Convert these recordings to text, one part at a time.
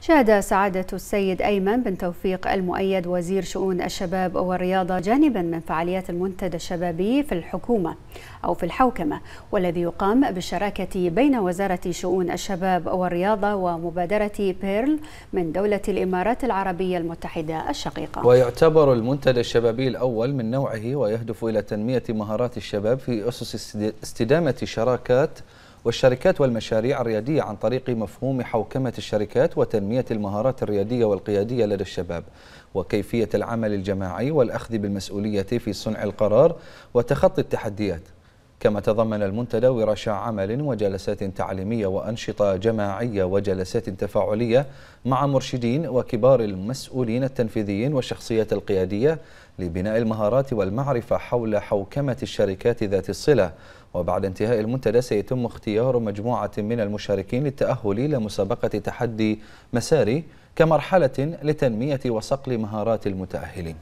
شهد سعادة السيد أيمن بن توفيق المؤيد وزير شؤون الشباب والرياضة جانبا من فعاليات المنتدى الشبابي في الحكومة أو في الحوكمة والذي يقام بالشراكة بين وزارة شؤون الشباب والرياضة ومبادرة بيرل من دولة الإمارات العربية المتحدة الشقيقة ويعتبر المنتدى الشبابي الأول من نوعه ويهدف إلى تنمية مهارات الشباب في أسس استدامة شراكات والشركات والمشاريع الريادية عن طريق مفهوم حوكمة الشركات وتنمية المهارات الريادية والقيادية لدى الشباب وكيفية العمل الجماعي والأخذ بالمسؤولية في صنع القرار وتخطي التحديات كما تضمن المنتدى ورش عمل وجلسات تعليمية وأنشطة جماعية وجلسات تفاعلية مع مرشدين وكبار المسؤولين التنفيذيين والشخصيات القيادية لبناء المهارات والمعرفة حول حوكمة الشركات ذات الصلة وبعد انتهاء المنتدى سيتم اختيار مجموعة من المشاركين للتأهل إلى مسابقة تحدي مساري كمرحلة لتنمية وصقل مهارات المتأهلين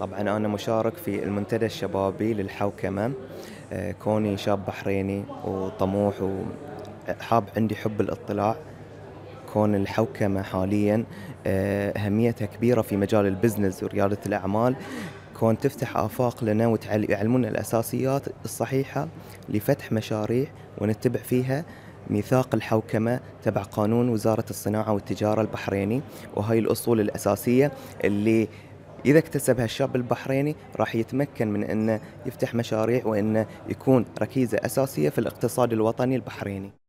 طبعا أنا مشارك في المنتدى الشبابي للحوكمة آه، كوني شاب بحريني وطموح وحاب عندي حب الاطلاع كون الحوكمة حاليا آه، أهميتها كبيرة في مجال البزنس وريادة الأعمال كون تفتح آفاق لنا ويعلمونا الأساسيات الصحيحة لفتح مشاريع ونتبع فيها ميثاق الحوكمة تبع قانون وزارة الصناعة والتجارة البحريني وهي الأصول الأساسية اللي اذا اكتسبها الشاب البحريني راح يتمكن من انه يفتح مشاريع وانه يكون ركيزه اساسيه في الاقتصاد الوطني البحريني